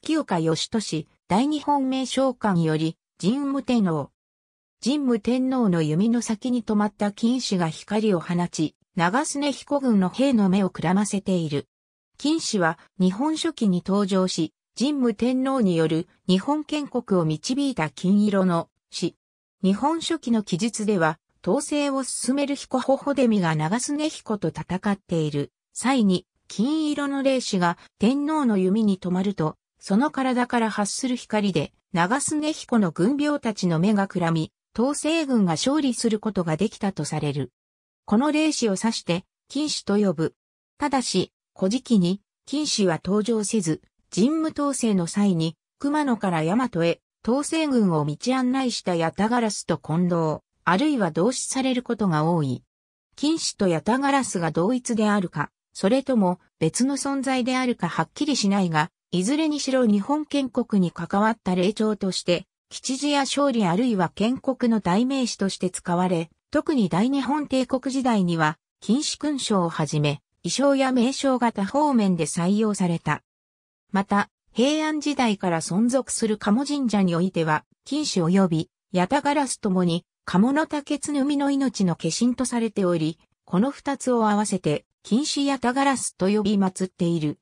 月岡義俊、大日本名将官より、神武天皇。神武天皇の弓の先に止まった金糸が光を放ち、長常彦軍の兵の目をくらませている。金糸は日本書紀に登場し、神武天皇による日本建国を導いた金色の詩。日本書紀の記述では、統制を進める彦頬でデが長常彦と戦っている際に、金色の霊子が天皇の弓に止まると、その体から発する光で、長須根彦の軍病たちの目がくらみ、統制軍が勝利することができたとされる。この霊視を指して、金子と呼ぶ。ただし、古事記に、金子は登場せず、神武統制の際に、熊野から大和へ、統制軍を道案内したヤタガラスと混同、あるいは同視されることが多い。金子とヤタガラスが同一であるか、それとも別の存在であるかはっきりしないが、いずれにしろ日本建国に関わった霊長として、吉次や勝利あるいは建国の代名詞として使われ、特に大日本帝国時代には、禁止勲章をはじめ、衣装や名称が多方面で採用された。また、平安時代から存続する鴨神社においては、禁止及び、八田ガラスともに、鴨の竹津の命の化身とされており、この二つを合わせて、禁止八田ガラスと呼び祀っている。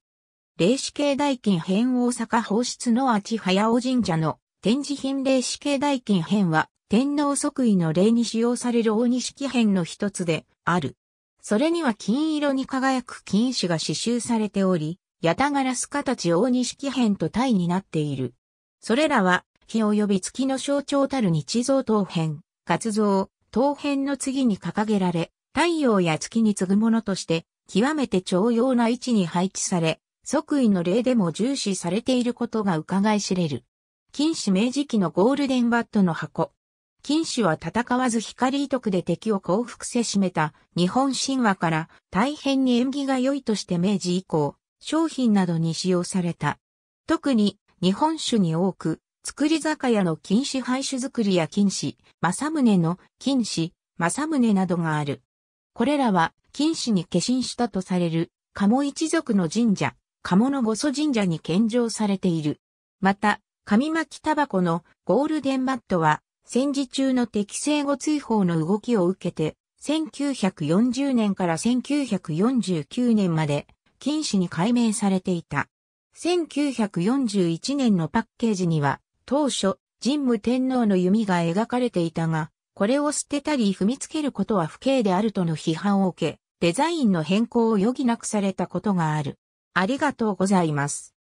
霊子系代金編大阪放出のあち早尾神社の展示品霊子系代金編は天皇即位の霊に使用される大錦編の一つである。それには金色に輝く金糸が刺繍されており、ヤタガラス形大錦編と体になっている。それらは、日及び月の象徴たる日像等編、活像、等編の次に掲げられ、太陽や月に次ぐものとして、極めて重要な位置に配置され、即位の礼でも重視されていることが伺い知れる。金氏明治期のゴールデンバットの箱。金氏は戦わず光糸徳で敵を降伏せしめた日本神話から大変に縁起が良いとして明治以降、商品などに使用された。特に日本酒に多く、作り酒屋の禁止廃酒作りや禁止、正宗の禁止、正宗などがある。これらは禁止に化身したとされる、鴨一族の神社、鴨の御祖神社に献上されている。また、紙巻きタバコのゴールデンマットは、戦時中の適正後追放の動きを受けて、1940年から1949年まで禁止に改名されていた。1941年のパッケージには、当初、神武天皇の弓が描かれていたが、これを捨てたり踏みつけることは不敬であるとの批判を受け、デザインの変更を余儀なくされたことがある。ありがとうございます。